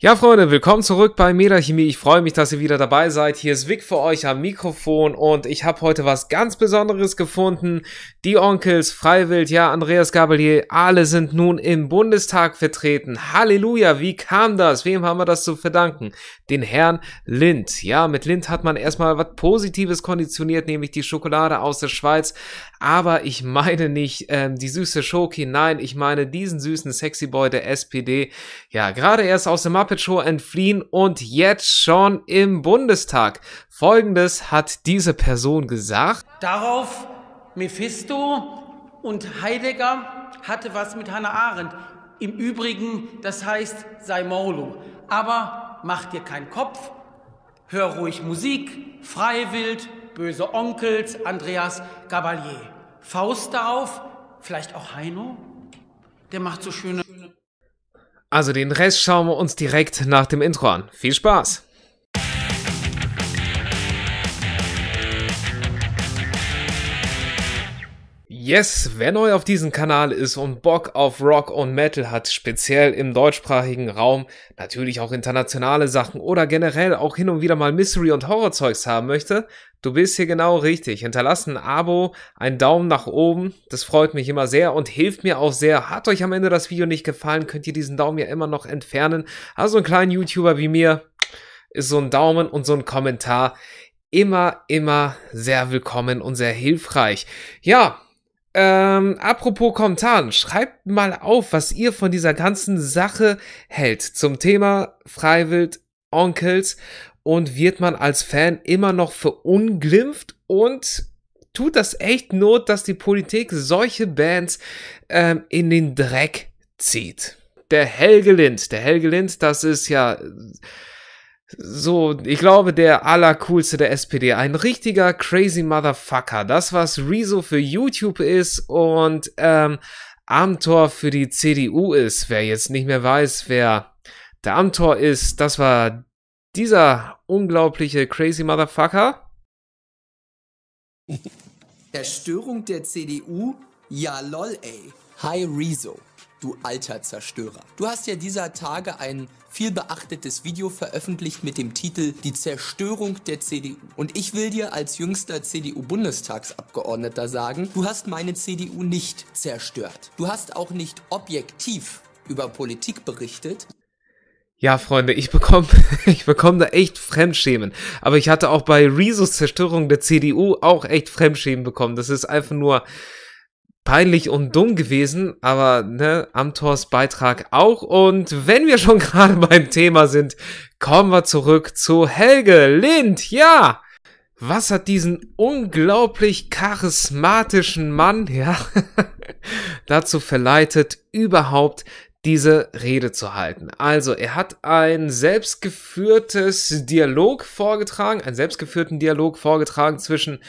Ja, Freunde, willkommen zurück bei Metachemie. Ich freue mich, dass ihr wieder dabei seid. Hier ist Vic für euch am Mikrofon und ich habe heute was ganz Besonderes gefunden. Die Onkels, Freiwild, ja, Andreas Gabelier, alle sind nun im Bundestag vertreten. Halleluja, wie kam das? Wem haben wir das zu verdanken? Den Herrn Lind. Ja, mit Lind hat man erstmal was Positives konditioniert, nämlich die Schokolade aus der Schweiz. Aber ich meine nicht ähm, die süße Schoki, nein, ich meine diesen süßen Sexy Boy der SPD. Ja, gerade erst aus dem Map Muppet Show entfliehen und jetzt schon im Bundestag. Folgendes hat diese Person gesagt. Darauf Mephisto und Heidegger hatte was mit Hannah Arendt. Im Übrigen, das heißt, sei Molo. Aber mach dir keinen Kopf, hör ruhig Musik, Freiwild, Böse Onkels, Andreas Gabalier. Faust darauf, vielleicht auch Heino? Der macht so schöne also den Rest schauen wir uns direkt nach dem Intro an. Viel Spaß! Yes, wer neu auf diesem Kanal ist und Bock auf Rock und Metal hat, speziell im deutschsprachigen Raum, natürlich auch internationale Sachen oder generell auch hin und wieder mal Mystery- und Horrorzeugs haben möchte, du bist hier genau richtig. Hinterlass ein Abo, einen Daumen nach oben, das freut mich immer sehr und hilft mir auch sehr. Hat euch am Ende das Video nicht gefallen, könnt ihr diesen Daumen ja immer noch entfernen. Also ein kleinen YouTuber wie mir ist so ein Daumen und so ein Kommentar immer, immer sehr willkommen und sehr hilfreich. Ja, ähm, apropos Kommentaren, schreibt mal auf, was ihr von dieser ganzen Sache hält zum Thema Freiwild, Onkels und wird man als Fan immer noch verunglimpft und tut das echt Not, dass die Politik solche Bands ähm, in den Dreck zieht. Der Helgelind, der Helgelind, das ist ja so, ich glaube, der allercoolste der SPD. Ein richtiger crazy Motherfucker. Das, was Rezo für YouTube ist und ähm, Amtor für die CDU ist. Wer jetzt nicht mehr weiß, wer der Amtor ist, das war dieser unglaubliche crazy Motherfucker. Zerstörung der CDU? Ja, lol, ey. Hi, Rezo, du alter Zerstörer. Du hast ja dieser Tage einen viel beachtetes Video veröffentlicht mit dem Titel Die Zerstörung der CDU. Und ich will dir als jüngster CDU-Bundestagsabgeordneter sagen, du hast meine CDU nicht zerstört. Du hast auch nicht objektiv über Politik berichtet. Ja, Freunde, ich bekomme ich bekomm da echt Fremdschämen. Aber ich hatte auch bei Rezos Zerstörung der CDU auch echt Fremdschämen bekommen. Das ist einfach nur, peinlich und dumm gewesen, aber ne, Amtors Beitrag auch. Und wenn wir schon gerade beim Thema sind, kommen wir zurück zu Helge Lind. Ja, was hat diesen unglaublich charismatischen Mann ja, dazu verleitet, überhaupt diese Rede zu halten. Also, er hat ein selbstgeführtes Dialog vorgetragen, einen selbstgeführten Dialog vorgetragen zwischen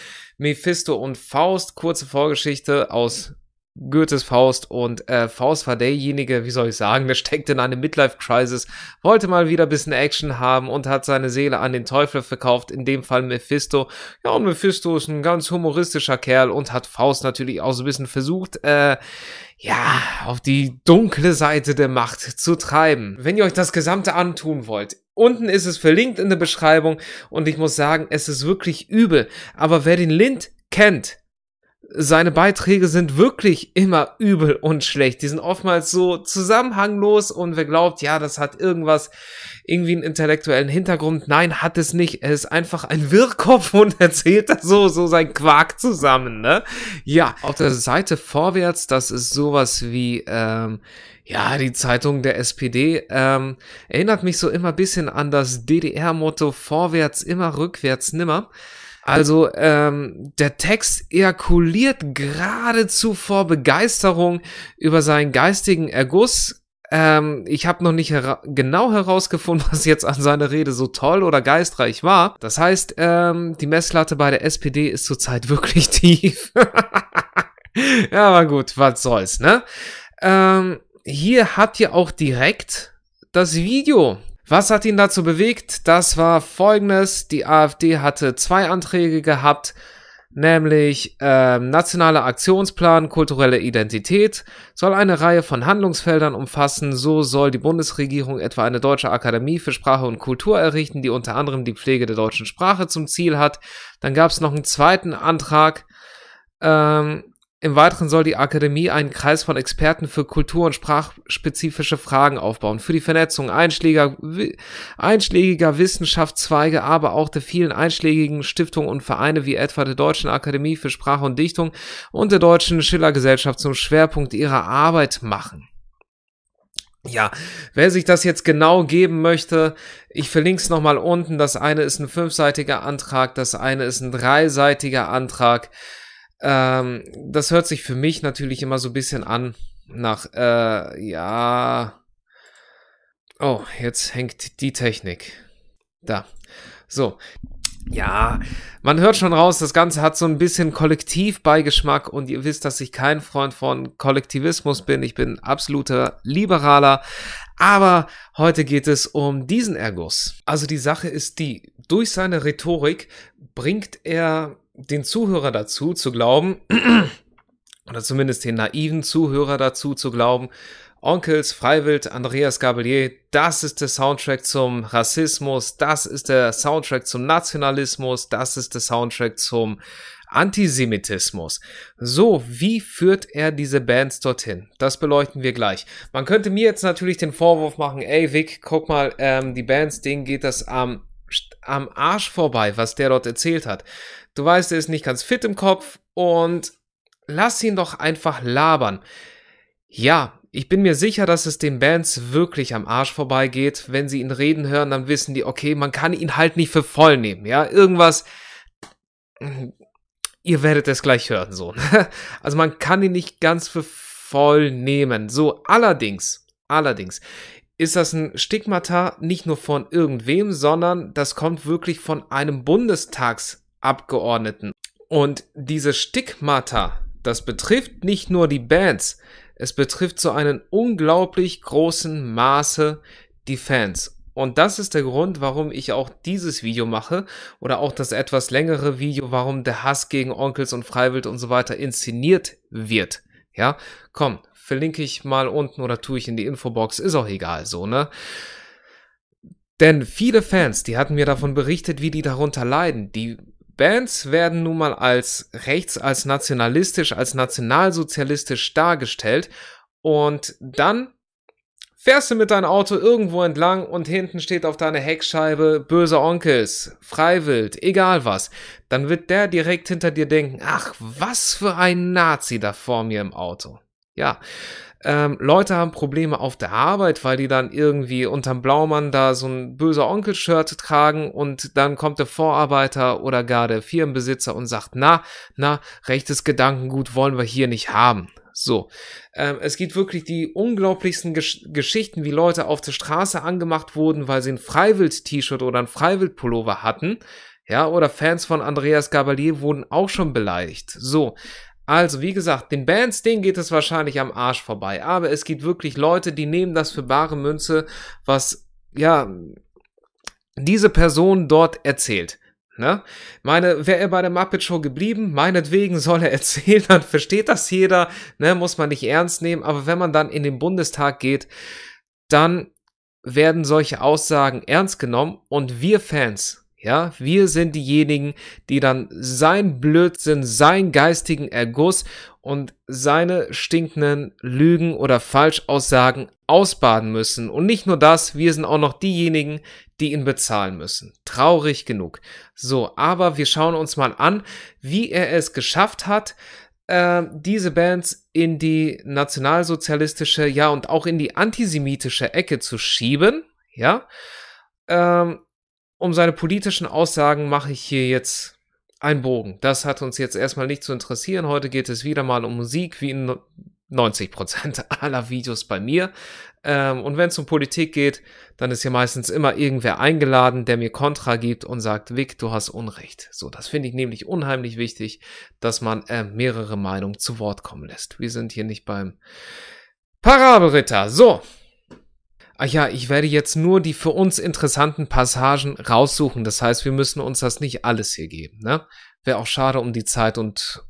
Mephisto und Faust, kurze Vorgeschichte aus Goethes Faust und äh, Faust war derjenige, wie soll ich sagen, der steckt in eine Midlife-Crisis, wollte mal wieder ein bisschen Action haben und hat seine Seele an den Teufel verkauft, in dem Fall Mephisto. Ja, und Mephisto ist ein ganz humoristischer Kerl und hat Faust natürlich auch so ein bisschen versucht, äh, ja, auf die dunkle Seite der Macht zu treiben. Wenn ihr euch das Gesamte antun wollt, Unten ist es verlinkt in der Beschreibung und ich muss sagen, es ist wirklich übel. Aber wer den Lind kennt, seine Beiträge sind wirklich immer übel und schlecht. Die sind oftmals so zusammenhanglos und wer glaubt, ja, das hat irgendwas, irgendwie einen intellektuellen Hintergrund. Nein, hat es nicht. Er ist einfach ein Wirrkopf und erzählt da so, so sein Quark zusammen, ne? Ja, auf der Seite vorwärts, das ist sowas wie, ähm, ja, die Zeitung der SPD ähm, erinnert mich so immer bisschen an das DDR-Motto vorwärts immer, rückwärts nimmer. Also ähm, der Text ejakuliert geradezu vor Begeisterung über seinen geistigen Erguss. Ähm, ich habe noch nicht hera genau herausgefunden, was jetzt an seiner Rede so toll oder geistreich war. Das heißt, ähm, die Messlatte bei der SPD ist zurzeit wirklich tief. ja, aber gut, was soll's, ne? Ähm, hier habt ihr auch direkt das Video was hat ihn dazu bewegt? Das war folgendes. Die AfD hatte zwei Anträge gehabt, nämlich äh, Nationaler Aktionsplan Kulturelle Identität soll eine Reihe von Handlungsfeldern umfassen. So soll die Bundesregierung etwa eine deutsche Akademie für Sprache und Kultur errichten, die unter anderem die Pflege der deutschen Sprache zum Ziel hat. Dann gab es noch einen zweiten Antrag. Ähm, im Weiteren soll die Akademie einen Kreis von Experten für kultur- und sprachspezifische Fragen aufbauen, für die Vernetzung einschlägiger, einschlägiger Wissenschaftszweige, aber auch der vielen einschlägigen Stiftungen und Vereine wie etwa der Deutschen Akademie für Sprache und Dichtung und der Deutschen Schillergesellschaft zum Schwerpunkt ihrer Arbeit machen. Ja, wer sich das jetzt genau geben möchte, ich verlinke es nochmal unten. Das eine ist ein fünfseitiger Antrag, das eine ist ein dreiseitiger Antrag. Ähm, das hört sich für mich natürlich immer so ein bisschen an nach, äh, ja. Oh, jetzt hängt die Technik. Da. So. Ja, man hört schon raus, das Ganze hat so ein bisschen Kollektivbeigeschmack und ihr wisst, dass ich kein Freund von Kollektivismus bin. Ich bin absoluter Liberaler. Aber heute geht es um diesen Erguss. Also die Sache ist die, durch seine Rhetorik bringt er den Zuhörer dazu zu glauben, oder zumindest den naiven Zuhörer dazu zu glauben, Onkels, Freiwild, Andreas Gabelier, das ist der Soundtrack zum Rassismus, das ist der Soundtrack zum Nationalismus, das ist der Soundtrack zum Antisemitismus. So, wie führt er diese Bands dorthin? Das beleuchten wir gleich. Man könnte mir jetzt natürlich den Vorwurf machen, ey Vic, guck mal, ähm, die Bands, denen geht das am am Arsch vorbei, was der dort erzählt hat. Du weißt, er ist nicht ganz fit im Kopf und lass ihn doch einfach labern. Ja, ich bin mir sicher, dass es den Bands wirklich am Arsch vorbeigeht. Wenn sie ihn reden hören, dann wissen die, okay, man kann ihn halt nicht für voll nehmen. Ja, irgendwas. Ihr werdet es gleich hören, so. Ne? Also man kann ihn nicht ganz für voll nehmen. So, allerdings, allerdings ist das ein Stigmata nicht nur von irgendwem, sondern das kommt wirklich von einem Bundestagsabgeordneten. Und diese Stigmata, das betrifft nicht nur die Bands, es betrifft zu einem unglaublich großen Maße die Fans. Und das ist der Grund, warum ich auch dieses Video mache oder auch das etwas längere Video, warum der Hass gegen Onkels und Freiwild und so weiter inszeniert wird. Ja, komm, verlinke ich mal unten oder tue ich in die Infobox, ist auch egal so, ne? Denn viele Fans, die hatten mir davon berichtet, wie die darunter leiden. Die Bands werden nun mal als rechts, als nationalistisch, als nationalsozialistisch dargestellt. Und dann fährst du mit deinem Auto irgendwo entlang und hinten steht auf deiner Heckscheibe böse Onkels, Freiwild, egal was. Dann wird der direkt hinter dir denken, ach, was für ein Nazi da vor mir im Auto ja, ähm, Leute haben Probleme auf der Arbeit, weil die dann irgendwie unterm Blaumann da so ein böser Onkel-Shirt tragen und dann kommt der Vorarbeiter oder gar der Firmenbesitzer und sagt, na, na, rechtes Gedankengut wollen wir hier nicht haben. So, ähm, es gibt wirklich die unglaublichsten Gesch Geschichten, wie Leute auf der Straße angemacht wurden, weil sie ein Freiwild-T-Shirt oder ein Freiwild-Pullover hatten. Ja, oder Fans von Andreas Gabalier wurden auch schon beleidigt. So, also, wie gesagt, den Bands, denen geht es wahrscheinlich am Arsch vorbei. Aber es gibt wirklich Leute, die nehmen das für bare Münze, was, ja, diese Person dort erzählt. Ne? Meine, wäre er bei der Muppet Show geblieben, meinetwegen soll er erzählen, dann versteht das jeder, ne? muss man nicht ernst nehmen. Aber wenn man dann in den Bundestag geht, dann werden solche Aussagen ernst genommen und wir Fans, ja, wir sind diejenigen, die dann sein Blödsinn, seinen geistigen Erguss und seine stinkenden Lügen oder Falschaussagen ausbaden müssen. Und nicht nur das, wir sind auch noch diejenigen, die ihn bezahlen müssen. Traurig genug. So, aber wir schauen uns mal an, wie er es geschafft hat, äh, diese Bands in die nationalsozialistische, ja, und auch in die antisemitische Ecke zu schieben, ja, ähm, um seine politischen Aussagen mache ich hier jetzt einen Bogen. Das hat uns jetzt erstmal nicht zu interessieren. Heute geht es wieder mal um Musik, wie in 90% aller Videos bei mir. Ähm, und wenn es um Politik geht, dann ist hier meistens immer irgendwer eingeladen, der mir Kontra gibt und sagt, Vic, du hast Unrecht. So, das finde ich nämlich unheimlich wichtig, dass man äh, mehrere Meinungen zu Wort kommen lässt. Wir sind hier nicht beim Parabelritter. So, ach ja, ich werde jetzt nur die für uns interessanten Passagen raussuchen. Das heißt, wir müssen uns das nicht alles hier geben. Ne? Wäre auch schade um die Zeit und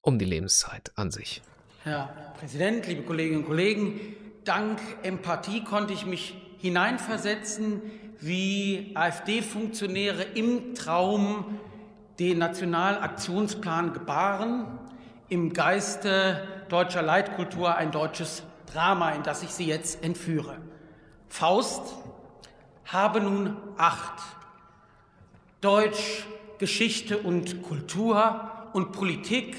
um die Lebenszeit an sich. Herr Präsident, liebe Kolleginnen und Kollegen, dank Empathie konnte ich mich hineinversetzen, wie AfD-Funktionäre im Traum den Nationalaktionsplan gebaren, im Geiste deutscher Leitkultur ein deutsches Drama, in das ich Sie jetzt entführe. Faust, habe nun acht. Deutsch, Geschichte und Kultur und Politik,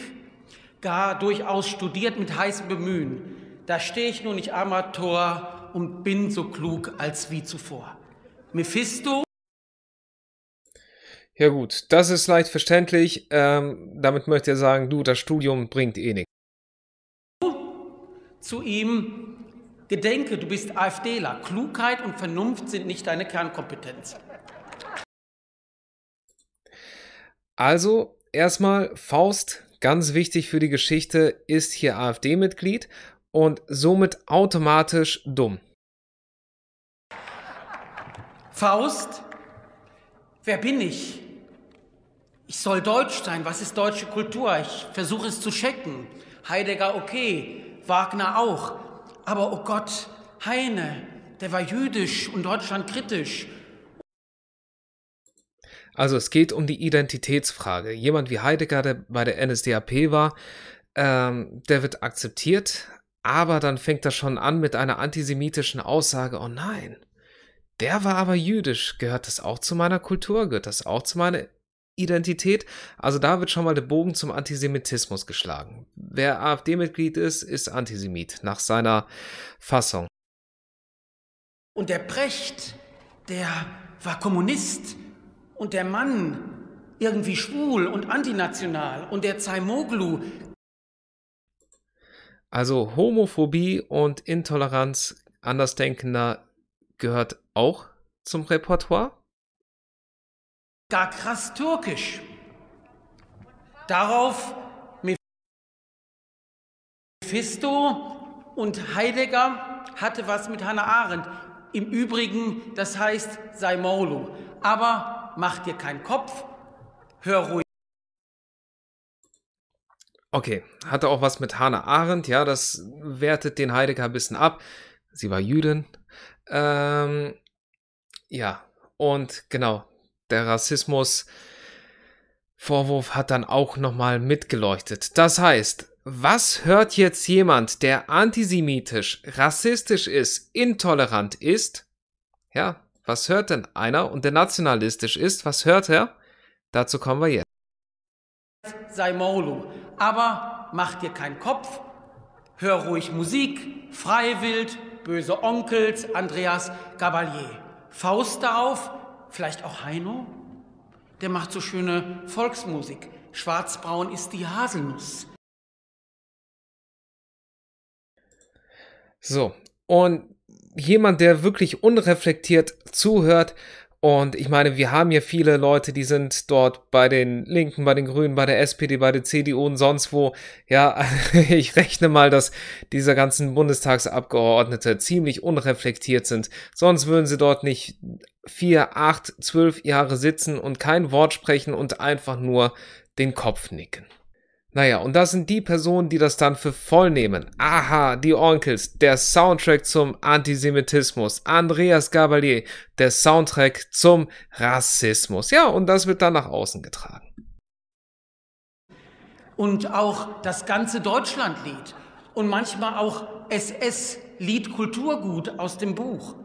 gar durchaus studiert mit heißem Bemühen. Da stehe ich nun nicht Amateur und bin so klug als wie zuvor. Mephisto. Ja gut, das ist leicht verständlich. Ähm, damit möchte er sagen, du, das Studium bringt eh nichts. Zu ihm Gedenke, du bist AfDler. Klugheit und Vernunft sind nicht deine Kernkompetenz. Also, erstmal Faust, ganz wichtig für die Geschichte, ist hier AfD-Mitglied und somit automatisch dumm. Faust, wer bin ich? Ich soll deutsch sein. Was ist deutsche Kultur? Ich versuche es zu checken. Heidegger okay, Wagner auch aber oh Gott, Heine, der war jüdisch und Deutschland kritisch. Also es geht um die Identitätsfrage. Jemand wie Heidegger, der bei der NSDAP war, ähm, der wird akzeptiert, aber dann fängt er schon an mit einer antisemitischen Aussage, oh nein, der war aber jüdisch, gehört das auch zu meiner Kultur, gehört das auch zu meiner Identität. Also da wird schon mal der Bogen zum Antisemitismus geschlagen. Wer AfD-Mitglied ist, ist Antisemit nach seiner Fassung. Und der Brecht, der war Kommunist und der Mann irgendwie schwul und antinational und der Zaimoglu. Also Homophobie und Intoleranz andersdenkender gehört auch zum Repertoire gar krass türkisch. Darauf Mephisto und Heidegger hatte was mit Hannah Arendt. Im Übrigen, das heißt, sei Maulu. Aber mach dir keinen Kopf, hör ruhig. Okay, hatte auch was mit Hannah Arendt, ja, das wertet den Heidegger ein bisschen ab. Sie war Jüdin. Ähm, ja, und genau, der Rassismus-Vorwurf hat dann auch nochmal mitgeleuchtet. Das heißt, was hört jetzt jemand, der antisemitisch, rassistisch ist, intolerant ist? Ja, was hört denn einer und der nationalistisch ist? Was hört er? Dazu kommen wir jetzt. Sei Maulu, aber mach dir keinen Kopf, hör ruhig Musik, Freiwild, Böse Onkels, Andreas Gabalier. Faust darauf, vielleicht auch Heino. Der macht so schöne Volksmusik. Schwarzbraun ist die Haselnuss. So, und jemand, der wirklich unreflektiert zuhört, und ich meine, wir haben ja viele Leute, die sind dort bei den Linken, bei den Grünen, bei der SPD, bei der CDU und sonst wo. Ja, ich rechne mal, dass diese ganzen Bundestagsabgeordnete ziemlich unreflektiert sind. Sonst würden sie dort nicht vier, acht, zwölf Jahre sitzen und kein Wort sprechen und einfach nur den Kopf nicken. Naja, und das sind die Personen, die das dann für voll nehmen. Aha, die Onkels, der Soundtrack zum Antisemitismus. Andreas Gabalier, der Soundtrack zum Rassismus. Ja, und das wird dann nach außen getragen. Und auch das ganze Deutschlandlied und manchmal auch SS-Lied Kulturgut aus dem Buch.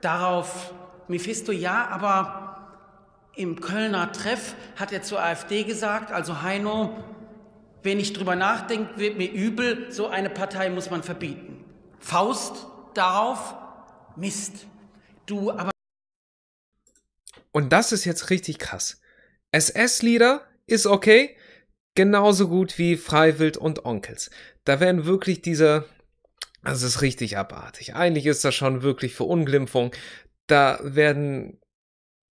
Darauf Mephisto, ja, aber im Kölner Treff hat er zur AfD gesagt, also Heino, wenn ich drüber nachdenke, wird mir übel. So eine Partei muss man verbieten. Faust darauf, Mist. Du aber. Und das ist jetzt richtig krass. SS-Lieder ist okay, genauso gut wie Freiwild und Onkels. Da werden wirklich diese. Das ist richtig abartig. Eigentlich ist das schon wirklich Verunglimpfung. Da werden.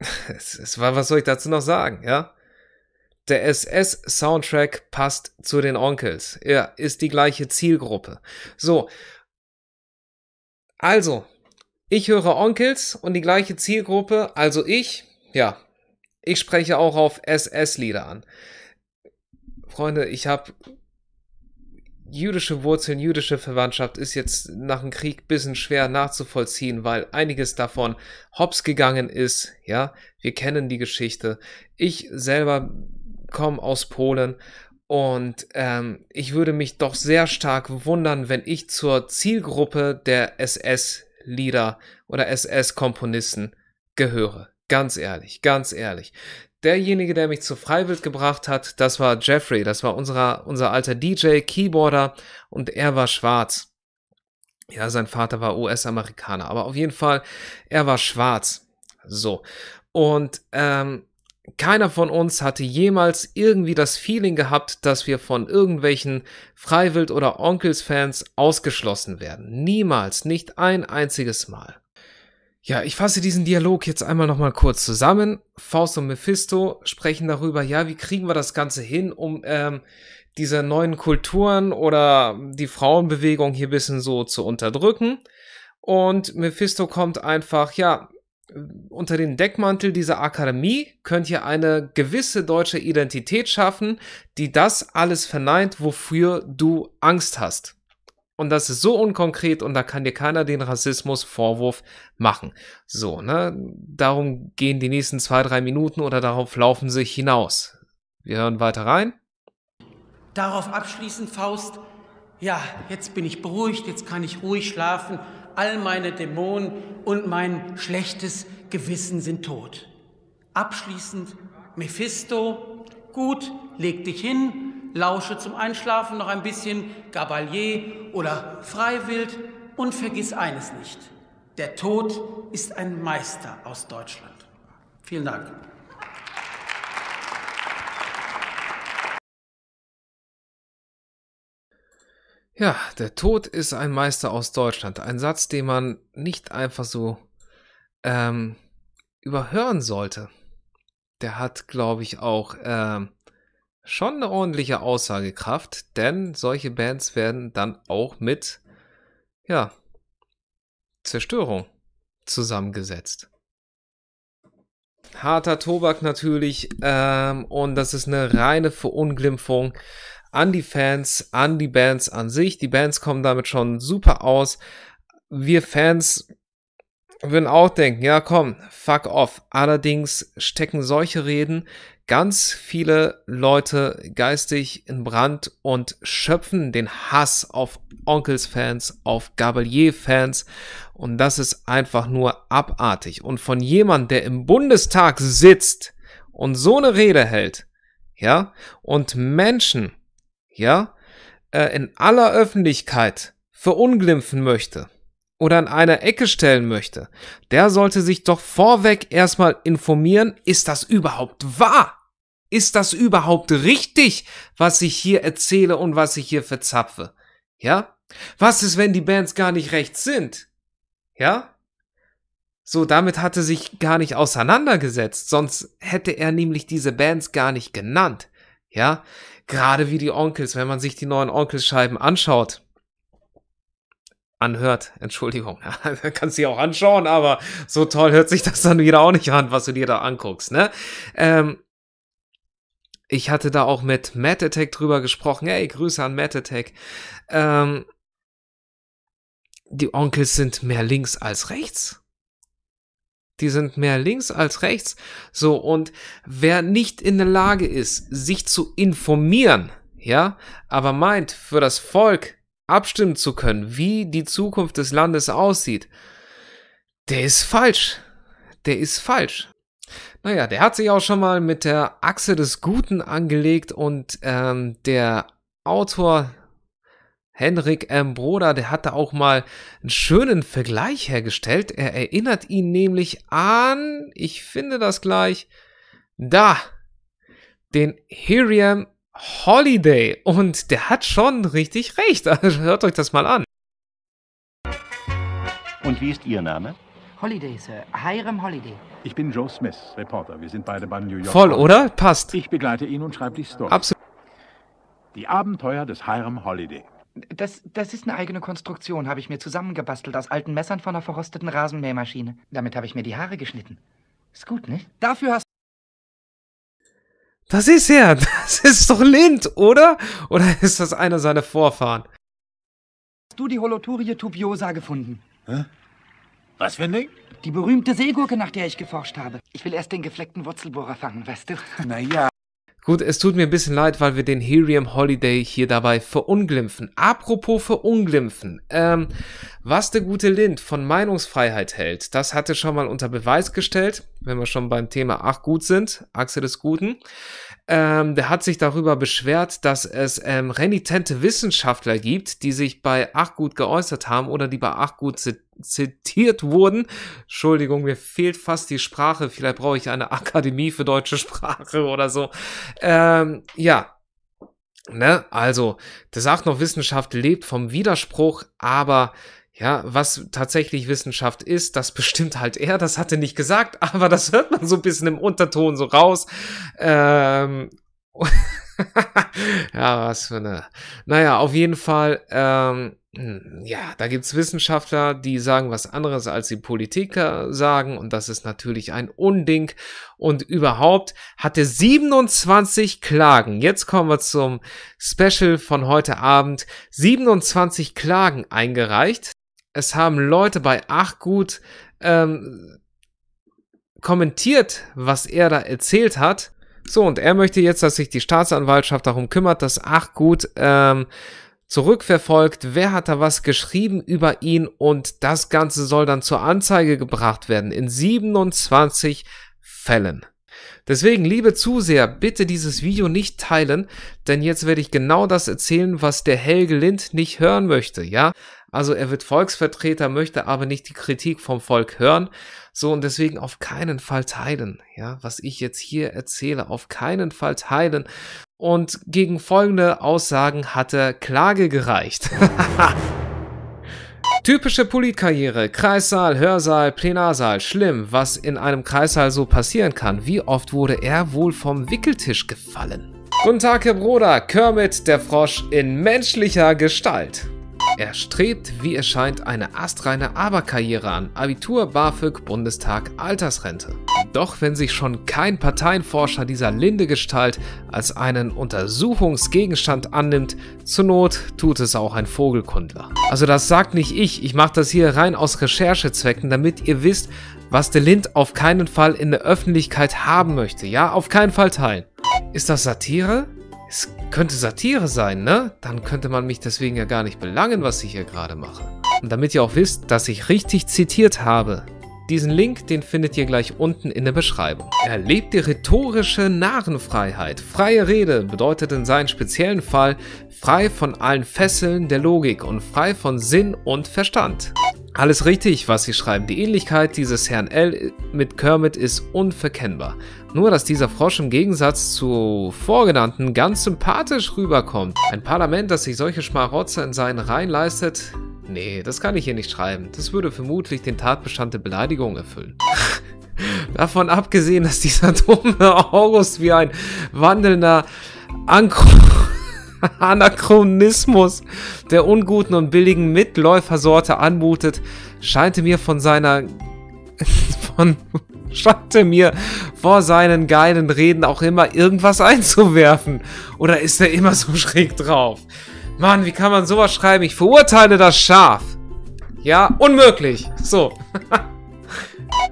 Es war, was soll ich dazu noch sagen, ja? Der SS-Soundtrack passt zu den Onkels. Er ist die gleiche Zielgruppe. So. Also, ich höre Onkels und die gleiche Zielgruppe, also ich, ja, ich spreche auch auf SS-Lieder an. Freunde, ich habe jüdische Wurzeln, jüdische Verwandtschaft ist jetzt nach dem Krieg ein bisschen schwer nachzuvollziehen, weil einiges davon hops gegangen ist. Ja, wir kennen die Geschichte. Ich selber kommen aus Polen. Und ähm, ich würde mich doch sehr stark wundern, wenn ich zur Zielgruppe der SS-Lieder oder SS-Komponisten gehöre. Ganz ehrlich, ganz ehrlich. Derjenige, der mich zu Freiwild gebracht hat, das war Jeffrey. Das war unserer, unser alter DJ, Keyboarder und er war schwarz. Ja, sein Vater war US-Amerikaner, aber auf jeden Fall, er war schwarz. So. Und ähm, keiner von uns hatte jemals irgendwie das Feeling gehabt, dass wir von irgendwelchen Freiwild- oder Onkels-Fans ausgeschlossen werden. Niemals, nicht ein einziges Mal. Ja, ich fasse diesen Dialog jetzt einmal nochmal kurz zusammen. Faust und Mephisto sprechen darüber, ja, wie kriegen wir das Ganze hin, um ähm, diese neuen Kulturen oder die Frauenbewegung hier bisschen so zu unterdrücken. Und Mephisto kommt einfach, ja, unter dem Deckmantel dieser Akademie könnt ihr eine gewisse deutsche Identität schaffen, die das alles verneint, wofür du Angst hast. Und das ist so unkonkret und da kann dir keiner den Rassismusvorwurf machen. So, ne? Darum gehen die nächsten zwei, drei Minuten oder darauf laufen sie hinaus. Wir hören weiter rein. Darauf abschließend, Faust. Ja, jetzt bin ich beruhigt, jetzt kann ich ruhig schlafen all meine Dämonen und mein schlechtes Gewissen sind tot. Abschließend, Mephisto, gut, leg dich hin, lausche zum Einschlafen noch ein bisschen Gabalier oder Freiwild und vergiss eines nicht. Der Tod ist ein Meister aus Deutschland. Vielen Dank. Ja, der Tod ist ein Meister aus Deutschland. Ein Satz, den man nicht einfach so ähm, überhören sollte. Der hat, glaube ich, auch ähm, schon eine ordentliche Aussagekraft, denn solche Bands werden dann auch mit, ja, Zerstörung zusammengesetzt. Harter Tobak natürlich ähm, und das ist eine reine Verunglimpfung an die Fans, an die Bands an sich. Die Bands kommen damit schon super aus. Wir Fans würden auch denken, ja komm, fuck off. Allerdings stecken solche Reden ganz viele Leute geistig in Brand und schöpfen den Hass auf Onkels-Fans, auf Gabalier-Fans. Und das ist einfach nur abartig. Und von jemand, der im Bundestag sitzt und so eine Rede hält, ja, und Menschen ja, äh, in aller Öffentlichkeit verunglimpfen möchte oder an einer Ecke stellen möchte, der sollte sich doch vorweg erstmal informieren, ist das überhaupt wahr? Ist das überhaupt richtig, was ich hier erzähle und was ich hier verzapfe? Ja? Was ist, wenn die Bands gar nicht recht sind? Ja? So, damit hatte sich gar nicht auseinandergesetzt, sonst hätte er nämlich diese Bands gar nicht genannt. Ja? Gerade wie die Onkels, wenn man sich die neuen Onkels-Scheiben anschaut. Anhört, Entschuldigung. Ja, kannst sie auch anschauen, aber so toll hört sich das dann wieder auch nicht an, was du dir da anguckst, ne? Ähm, ich hatte da auch mit Matt Attack drüber gesprochen. Hey, Grüße an Matt Attack. Ähm, die Onkels sind mehr links als rechts die sind mehr links als rechts. So, und wer nicht in der Lage ist, sich zu informieren, ja, aber meint, für das Volk abstimmen zu können, wie die Zukunft des Landes aussieht, der ist falsch. Der ist falsch. Naja, der hat sich auch schon mal mit der Achse des Guten angelegt und ähm, der Autor Henrik M. Broder, der hat da auch mal einen schönen Vergleich hergestellt. Er erinnert ihn nämlich an, ich finde das gleich, da, den Hiriam Holiday. Und der hat schon richtig recht. Also hört euch das mal an. Und wie ist Ihr Name? Holiday, Sir. Hiram Holiday. Ich bin Joe Smith, Reporter. Wir sind beide bei New York. Voll, oder? Passt. Ich begleite ihn und schreibe die Story. Absolut. Die Abenteuer des Hiram Holiday. Das, das ist eine eigene Konstruktion, habe ich mir zusammengebastelt aus alten Messern von einer verrosteten Rasenmähmaschine. Damit habe ich mir die Haare geschnitten. Ist gut, nicht? Dafür hast das ist er. Das ist doch Lind, oder? Oder ist das einer seiner Vorfahren? Hast du die Holoturie tubiosa gefunden? Hä? Was für ein Ding? Die berühmte Seegurke, nach der ich geforscht habe. Ich will erst den gefleckten Wurzelbohrer fangen, weißt du? Naja. Gut, es tut mir ein bisschen leid, weil wir den Helium Holiday hier dabei verunglimpfen. Apropos verunglimpfen. Ähm, was der gute Lind von Meinungsfreiheit hält, das hat er schon mal unter Beweis gestellt, wenn wir schon beim Thema Ach gut sind, Achse des Guten. Ähm, der hat sich darüber beschwert, dass es ähm, renitente Wissenschaftler gibt, die sich bei Achgut geäußert haben oder die bei Achgut zitiert wurden. Entschuldigung, mir fehlt fast die Sprache. Vielleicht brauche ich eine Akademie für deutsche Sprache oder so. Ähm, ja, Ne? Also, der sagt noch, Wissenschaft lebt vom Widerspruch, aber ja, was tatsächlich Wissenschaft ist, das bestimmt halt er. Das hat er nicht gesagt, aber das hört man so ein bisschen im Unterton so raus. Ähm, ja, was für eine. Naja, auf jeden Fall, ähm, hm, ja, da gibt's Wissenschaftler, die sagen was anderes, als die Politiker sagen. Und das ist natürlich ein Unding. Und überhaupt hatte 27 Klagen. Jetzt kommen wir zum Special von heute Abend. 27 Klagen eingereicht es haben Leute bei Ach gut ähm, kommentiert, was er da erzählt hat. So, und er möchte jetzt, dass sich die Staatsanwaltschaft darum kümmert, dass Ach gut ähm, zurückverfolgt, wer hat da was geschrieben über ihn und das Ganze soll dann zur Anzeige gebracht werden in 27 Fällen. Deswegen, liebe Zuseher, bitte dieses Video nicht teilen, denn jetzt werde ich genau das erzählen, was der Helge Lind nicht hören möchte, ja? Also er wird Volksvertreter, möchte aber nicht die Kritik vom Volk hören. So und deswegen auf keinen Fall teilen. Ja, was ich jetzt hier erzähle, auf keinen Fall teilen. Und gegen folgende Aussagen hat er Klage gereicht. Typische Politkarriere, Kreissaal, Hörsaal, Plenarsaal, schlimm, was in einem Kreissaal so passieren kann. Wie oft wurde er wohl vom Wickeltisch gefallen? Guten Tag, Herr Bruder, Kermit der Frosch in menschlicher Gestalt. Er strebt, wie es scheint, eine astreine Aberkarriere an. Abitur, BAföG, Bundestag, Altersrente. Doch wenn sich schon kein Parteienforscher dieser linde Gestalt als einen Untersuchungsgegenstand annimmt, zur Not tut es auch ein Vogelkundler. Also das sagt nicht ich, ich mache das hier rein aus Recherchezwecken, damit ihr wisst, was der Lind auf keinen Fall in der Öffentlichkeit haben möchte. Ja, auf keinen Fall teilen. Ist das Satire? Es könnte Satire sein, ne? Dann könnte man mich deswegen ja gar nicht belangen, was ich hier gerade mache. Und damit ihr auch wisst, dass ich richtig zitiert habe, diesen Link, den findet ihr gleich unten in der Beschreibung. Erlebt die rhetorische Narrenfreiheit. Freie Rede bedeutet in seinem speziellen Fall frei von allen Fesseln der Logik und frei von Sinn und Verstand. Alles richtig, was Sie schreiben. Die Ähnlichkeit dieses Herrn L mit Kermit ist unverkennbar nur, dass dieser Frosch im Gegensatz zu vorgenannten ganz sympathisch rüberkommt. Ein Parlament, das sich solche Schmarotzer in seinen Reihen leistet? Nee, das kann ich hier nicht schreiben. Das würde vermutlich den Tatbestand der Beleidigung erfüllen. Davon abgesehen, dass dieser dumme August wie ein wandelnder Ankro Anachronismus der unguten und billigen Mitläufersorte anmutet, scheint mir von seiner von scheint er mir vor seinen geilen Reden auch immer irgendwas einzuwerfen. Oder ist er immer so schräg drauf? Mann, wie kann man sowas schreiben? Ich verurteile das scharf. Ja, unmöglich. So.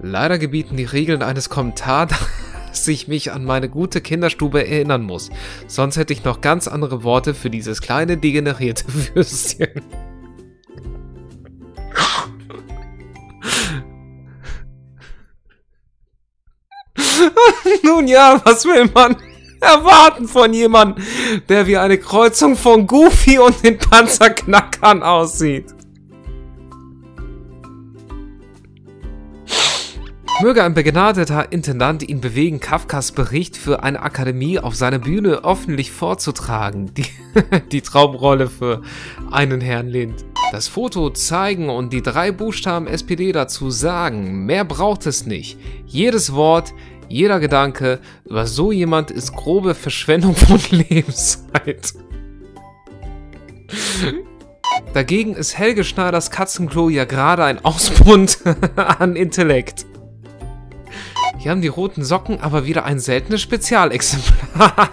Leider gebieten die Regeln eines Kommentars, dass ich mich an meine gute Kinderstube erinnern muss. Sonst hätte ich noch ganz andere Worte für dieses kleine degenerierte Würstchen. tun, ja, was will man erwarten von jemandem, der wie eine Kreuzung von Goofy und den Panzerknackern aussieht? Möge ein begnadeter Intendant ihn bewegen, Kafkas Bericht für eine Akademie auf seiner Bühne öffentlich vorzutragen. Die, die, Traumrolle für einen Herrn Lind. Das Foto zeigen und die drei Buchstaben SPD dazu sagen. Mehr braucht es nicht. Jedes Wort, jeder Gedanke über so jemand ist grobe Verschwendung von Lebenszeit. Dagegen ist Helge Schneiders Katzenklo ja gerade ein Ausbund an Intellekt. Hier haben die roten Socken aber wieder ein seltenes Spezialexemplar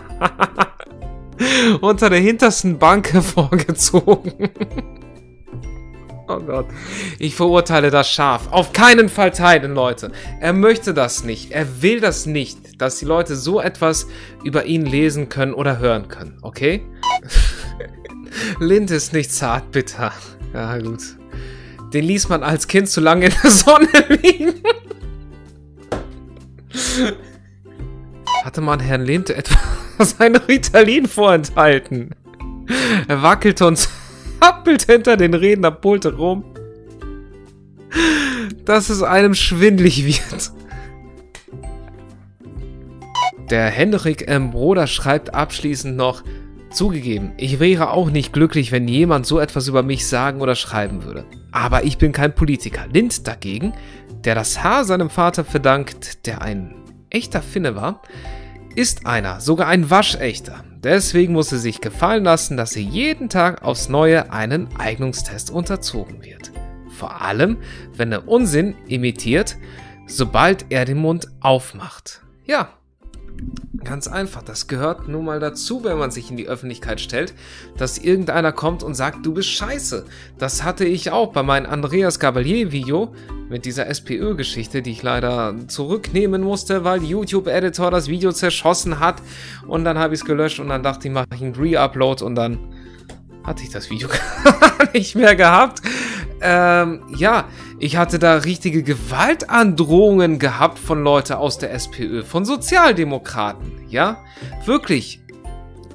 unter der hintersten Bank hervorgezogen. Oh Gott. Ich verurteile das scharf. Auf keinen Fall teilen, Leute. Er möchte das nicht. Er will das nicht, dass die Leute so etwas über ihn lesen können oder hören können. Okay? Lind ist nicht zart, bitter. Ja, gut. Den ließ man als Kind zu lange in der Sonne liegen. Hatte man Herrn Lind etwa sein Ritalin vorenthalten? Er wackelte und happelt hinter den Rednerpulte rum, dass es einem schwindlig wird. Der Henrik M. Broder schreibt abschließend noch, Zugegeben, ich wäre auch nicht glücklich, wenn jemand so etwas über mich sagen oder schreiben würde. Aber ich bin kein Politiker. Lind dagegen, der das Haar seinem Vater verdankt, der ein echter Finne war, ist einer, sogar ein waschechter. Deswegen muss sie sich gefallen lassen, dass sie jeden Tag aufs Neue einen Eignungstest unterzogen wird. Vor allem, wenn er Unsinn imitiert, sobald er den Mund aufmacht. Ja, Ganz einfach, das gehört nun mal dazu, wenn man sich in die Öffentlichkeit stellt, dass irgendeiner kommt und sagt, du bist scheiße. Das hatte ich auch bei meinem Andreas Gabalier-Video mit dieser SPÖ-Geschichte, die ich leider zurücknehmen musste, weil YouTube-Editor das Video zerschossen hat und dann habe ich es gelöscht und dann dachte ich, mache ich einen Re-Upload und dann hatte ich das Video gar nicht mehr gehabt ähm, ja, ich hatte da richtige Gewaltandrohungen gehabt von Leuten aus der SPÖ, von Sozialdemokraten, ja? Wirklich.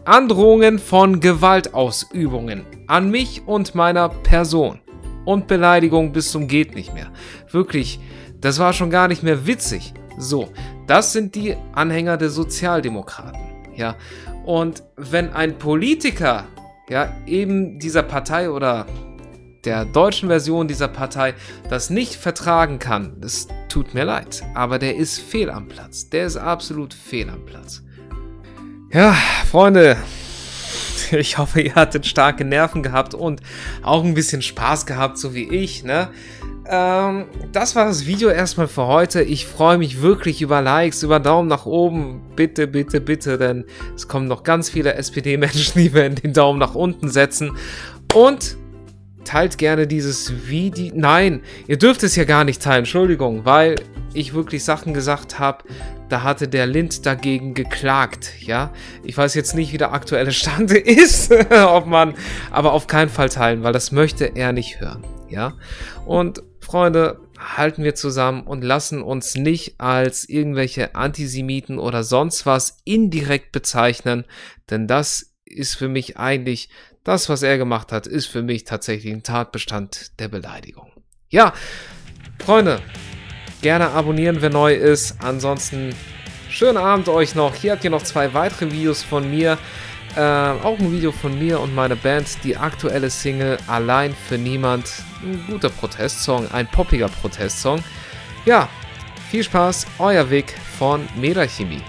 Androhungen von Gewaltausübungen an mich und meiner Person. Und Beleidigung bis zum geht nicht mehr. Wirklich, das war schon gar nicht mehr witzig. So, das sind die Anhänger der Sozialdemokraten, ja? Und wenn ein Politiker, ja, eben dieser Partei oder der deutschen Version dieser Partei das nicht vertragen kann, es tut mir leid, aber der ist fehl am Platz. Der ist absolut fehl am Platz. Ja, Freunde, ich hoffe, ihr hattet starke Nerven gehabt und auch ein bisschen Spaß gehabt, so wie ich, ne? Ähm, das war das Video erstmal für heute. Ich freue mich wirklich über Likes, über Daumen nach oben. Bitte, bitte, bitte, denn es kommen noch ganz viele SPD-Menschen, die werden den Daumen nach unten setzen. Und teilt gerne dieses Video. Nein, ihr dürft es ja gar nicht teilen, Entschuldigung, weil ich wirklich Sachen gesagt habe, da hatte der Lind dagegen geklagt, ja. Ich weiß jetzt nicht, wie der aktuelle Stand ist, ob man, aber auf keinen Fall teilen, weil das möchte er nicht hören, ja. Und Freunde, halten wir zusammen und lassen uns nicht als irgendwelche Antisemiten oder sonst was indirekt bezeichnen, denn das ist für mich eigentlich das, was er gemacht hat, ist für mich tatsächlich ein Tatbestand der Beleidigung. Ja, Freunde, gerne abonnieren, wer neu ist. Ansonsten schönen Abend euch noch. Hier habt ihr noch zwei weitere Videos von mir. Äh, auch ein Video von mir und meiner Band. Die aktuelle Single Allein für Niemand. Ein guter Protestsong, ein poppiger Protestsong. Ja, viel Spaß, euer Weg von Medachemie.